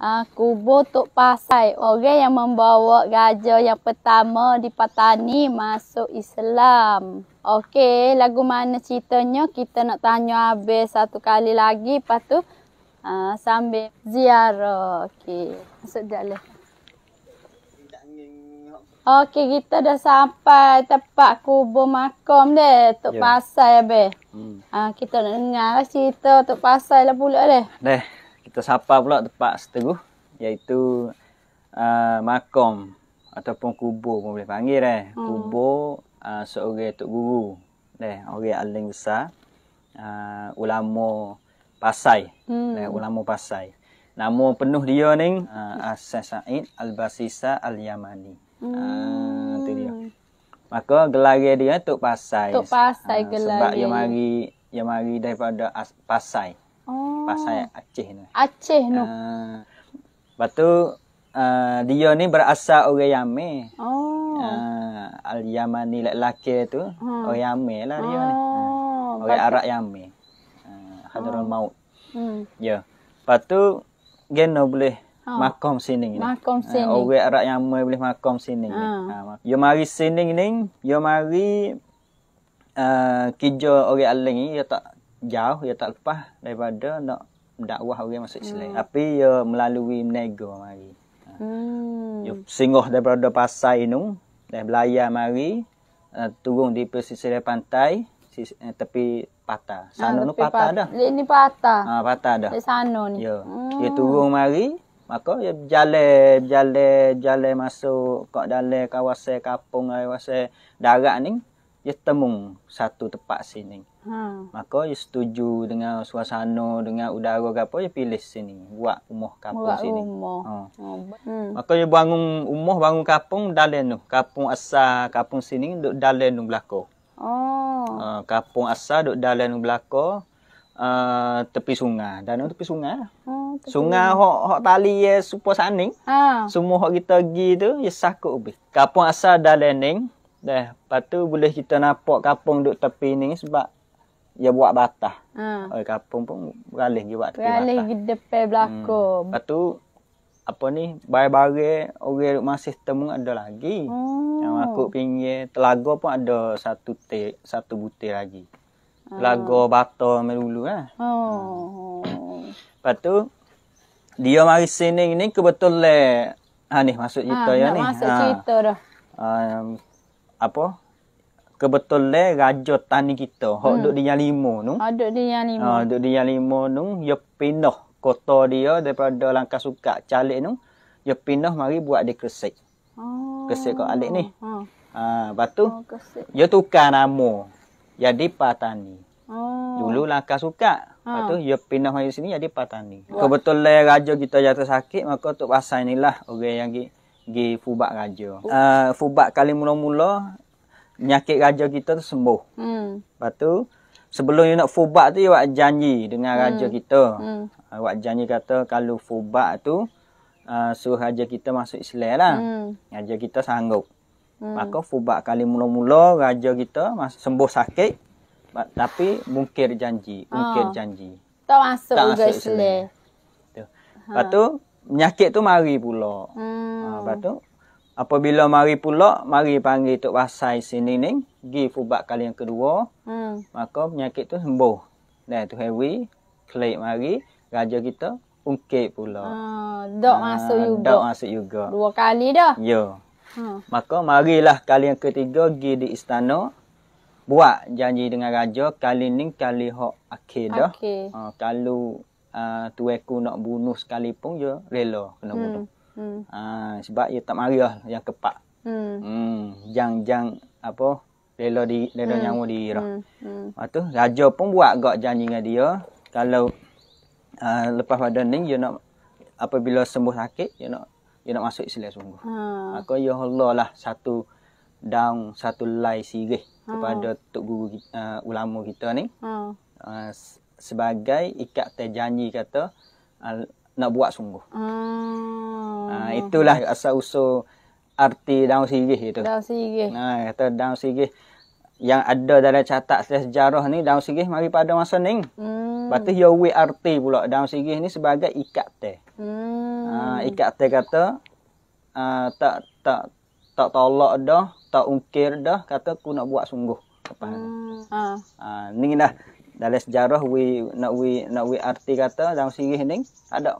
uh, kubur Tok Pasai. Orang yang membawa gajah yang pertama di Patani masuk Islam. Okey, lagu mana ceritanya? Kita nak tanya habis satu kali lagi. Lepas tu uh, sambil ziarah. Okey, masuk jalan. Okey, kita dah sampai tempat kubur makam deh, Tok yeah. Pasai habis. Hmm. Uh, kita nak dengar cerita Tok Pasai lah pula deh. Deh kita sapa pula tempat seteguh iaitu uh, makom ataupun kubur pun boleh panggil eh hmm. kubur uh, seorang tok guru deh orang aling besar uh, ulama pasai hmm. deh, ulama pasai nama penuh dia ni uh, Asy Said Al-Basisa Al-Yamani hmm. uh, dia maka gelar dia tok pasai tok pasai uh, ah, gelar sebab dia mari dia mari daripada as, pasai Oh. Pasai Aceh ni. Aceh ni. Uh, ah. lepas tu uh, dia ni berasal orang Yame. Oh. Uh, ah, Al Yamani lelaki tu hmm. orang Yame lah dia oh. ni. Uh, orang Arab Yame. Uh, Hadrul oh. Maut. Hmm. Ya. Yeah. Lepas tu geno boleh Oh. Makom sini ni. Makom sini. Uh, orang Arab yang boleh makom sini ni. Uh. Uh, yo mari sini ni, yo mari uh, kerja orang Alang ni, yo tak jauh ya tak lepas daripada nak dakwah orang masuk Islam. Hmm. Tapi ia melalui menega mari. Ha. Hmm. Ia singgah daripada pasar ini. Dan belayar mari. Uh, turun di pesisir pantai. Sis, eh, tepi patah. Ah, sana ah, tu patah pat- dah. Ini patah. Ha, patah dah. Di sana ni. Ya. Hmm. Ia turun mari. Maka ya jalan, jalan, jalan masuk. Kok dalam kawasan kapung, kawasan darat ni ia temung satu tempat sini. Ha. Maka ia setuju dengan suasana, dengan udara ke apa, ia pilih sini. Buat rumah kampung buat sini. Buat rumah. Ha. ha hmm. Maka ia bangun rumah, bangun Kapung dalen tu. Kampung asal kampung sini, duduk dalen tu belakang. Oh. Uh, kampung asal duduk dalen tu belakang. Uh, tepi sungai. Dan tepi sungai. Oh, tepi. Sungai hok hok tali ya supaya saning. Ha. Semua hok kita pergi tu ya sakuk ubi. Kampung asal dalen ning. Dah, lepas tu boleh kita nampak kapung duduk tepi ni sebab dia buat batas. Ha. Oi, kapung pun beralih dia buat tepi batas. Beralih di depan belakang. Hmm. Lepas tu, apa ni, bare-bare orang duduk masih temu ada lagi. Oh. Yang aku pinggir telaga pun ada satu te, satu butir lagi. Ah. Telaga ha. oh. batu melulu lah. Eh. Hmm. Lepas tu, dia mari sini ni kebetulan. Ha ni, masuk cerita ha, ya ni. Masuk ha. cerita dah. Uh, apa kebetulan raja tani kita hok hmm. duk di yang lima tu ha duk di yang lima ha duk di yang lima tu dia pindah kota dia daripada langkah suka calik tu dia pindah mari buat di kresik oh. kresik kau alik ni ha ha lepas tu oh, dia tukar nama jadi patani oh. dulu langkah suka ha. Lepas ha. tu, dia pindah mari sini jadi patani. Kebetulan raja kita jatuh sakit, maka tu pasal inilah orang yang gi fubak raja. Ah oh. uh, eh, fubat kali mula-mula penyakit raja kita tu sembuh. Hmm. Lepas tu sebelum nak fubak tu you janji dengan hmm. raja kita. Hmm. Uh, janji kata kalau fubak tu uh, suruh raja kita masuk Islam lah. Hmm. Raja kita sanggup. Hmm. Maka fubak kali mula-mula raja kita masuk, sembuh sakit tapi mungkir janji, mungkir oh. janji. Tak masuk, tak masuk juga Islam. Islam. Ha. Tu. Ha. Lepas tu penyakit tu mari pula. Hmm. Lepas tu apabila mari pula, mari panggil Tok Pasai sini ni, pergi fubat kali yang kedua. Hmm. Maka penyakit tu sembuh. Dan tu heavy, klik mari, raja kita ungkit pula. Hmm. masuk juga. Dok masuk juga. Dua kali dah. Ya. Hmm. Maka marilah kali yang ketiga pergi di istana. Buat janji dengan raja. Kali ni kali hak akhir dah. Okay. Uh, kalau uh, ah, tuweku nak bunuh sekalipun, ya rela kena hmm. bunuh. Hmm. Ha, sebab ia tak marah yang kepak. Hmm. Hmm. Jang jang apa? Lelo di lelo hmm. nyawa di roh. Lah. Hmm. Waktu hmm. raja pun buat gak janji dengan dia kalau uh, lepas pada ni dia nak apabila sembuh sakit dia nak dia nak masuk Islam sungguh. Ha. Aku ya Allah lah satu daun satu lai sirih ha. kepada tok guru kita, uh, ulama kita ni. Ha. Uh, sebagai ikat terjanji kata uh, nak buat sungguh. Ha. Oh, itulah asal usul arti daun sirih itu. Daun sirih. Nah, kata daun sirih yang ada dalam catat sejarah ni daun sirih mari pada masa ning. Hmm. Batu yo we arti pula daun sirih ni sebagai ikat teh. Hmm. Ha, ikat teh kata uh, tak tak tak tolak dah, tak ungkir dah kata ku nak buat sungguh. Apa? Hmm. Ha. Ha, ni dah dalam sejarah we nak we nak we arti kata daun sirih ni ada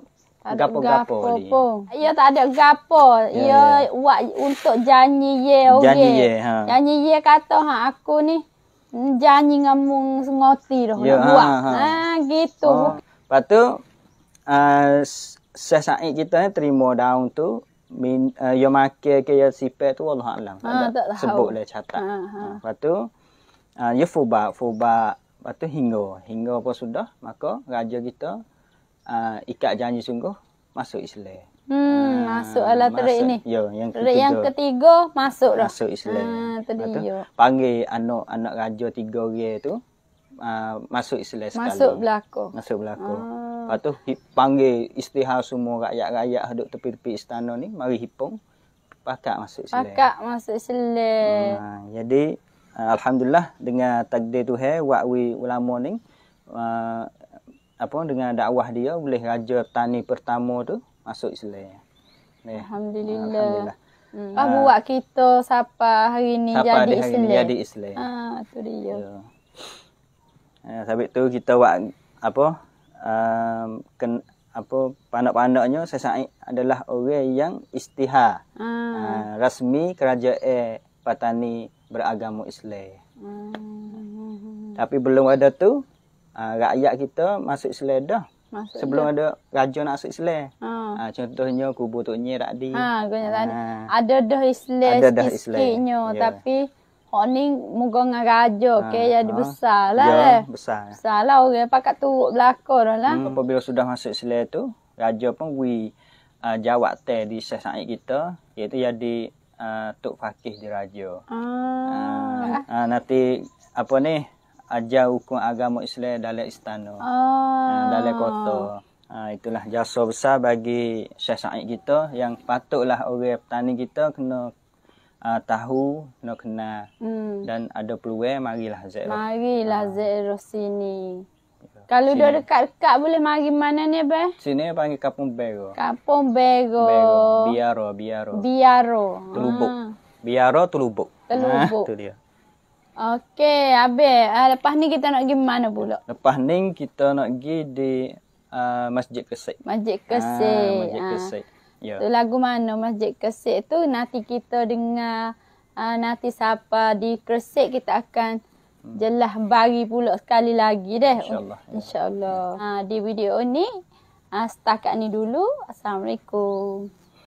gapo-gapo ni. Gapo. Ya tak ada gapo. Ya, ya, ya. buat untuk janji ye okay. Oh janji ye ha. Janji ye kata ha aku ni janji ngamung ngoti dah ya, ha, buat. Ha, ha, ha. gitu. Oh. Lepas tu uh, Said kita ni eh, terima daun tu min uh, yo make ke yo sipet tu Allah alam. Ha, tak tahu. Sebut lah catat. Ha, ha, ha. Lepas tu uh, yo fuba fuba Lepas tu hingga. Hingga apa sudah. Maka raja kita uh, ikat janji sungguh masuk Islam. Hmm, uh, masuk alat terik ni. Yo, ya, yang terik ketiga. Yang ketiga masuk dah. Masuk Islam. Hmm, tadi yo. Panggil anak-anak raja tiga orang tu uh, masuk Islam sekali. Masuk belako. Masuk belako. Hmm. Lepas tu panggil istihar semua rakyat-rakyat duduk tepi-tepi istana ni mari hipung. Pakak masuk Islam. Pakak masuk Islam. Hmm, jadi alhamdulillah dengan takdir Tuhan wakwi ulama ni apa dengan dakwah dia boleh raja tani pertama tu masuk Islam. Ya. Alhamdulillah. Alhamdulillah. Hmm. Ah, ah buat kita siapa hari ni siapa jadi hari Islam. Ni jadi Islam. Ah, tu dia. Ya. Eh, sabit tu kita buat apa? Um, ken, apa panak-panaknya saya sangat adalah orang yang istiha. Ah. Uh, rasmi kerajaan patani beragama Islam. Hmm. Tapi belum ada tu, uh, rakyat kita masuk selai dah. Masuk Sebelum je. ada raja nak masuk selai. Ha. Uh, contohnya kubur Tok Nyi Rakdi. Ha, ah, guna tadi. ada dah islai sikit-sikitnya. Yeah. Tapi honing ni muka dengan raja ha, okay, jadi ha. besar lah. Ya, eh. besar. Besar lah, orang okay. pakat turut belakang lah. Hmm, apabila sudah masuk selai tu, raja pun wi uh, jawab teh di sesuai kita, iaitu jadi uh, Tok Fakih di raja. Ah. Uh, uh, nanti apa ni, ajar hukum agama Islam dalam istana. Oh. Ah. Ah, dalam kota. Ha, itulah jasa besar bagi Syekh Sa'id kita yang patutlah orang petani kita kena uh, tahu, kena kenal. Hmm. Dan ada peluang, marilah Zekro. Marilah ha. Zekro sini. Ya. Kalau dah dekat-dekat boleh mari mana ni, Be? Sini panggil kapung Bero. Kapung Bero. Bero. Biaro, Biaro. Biaro. Ha. Tulubuk. Biaro, Tulubuk. Tulubuk. Ha, itu dia. Okey, habis. Uh, lepas ni kita nak pergi mana pula? Lepas ni kita nak pergi di uh, Masjid Kesik. Masjid Kesik. Ah, Masjid Kesik. Ah. Yeah. Ya. Tu lagu mana Masjid Kesik tu nanti kita dengar uh, nanti siapa di Kesik kita akan hmm. jelas bagi pula sekali lagi deh. Insya Allah. Ya. Insya Uh, ah, di video ni uh, setakat ni dulu. Assalamualaikum.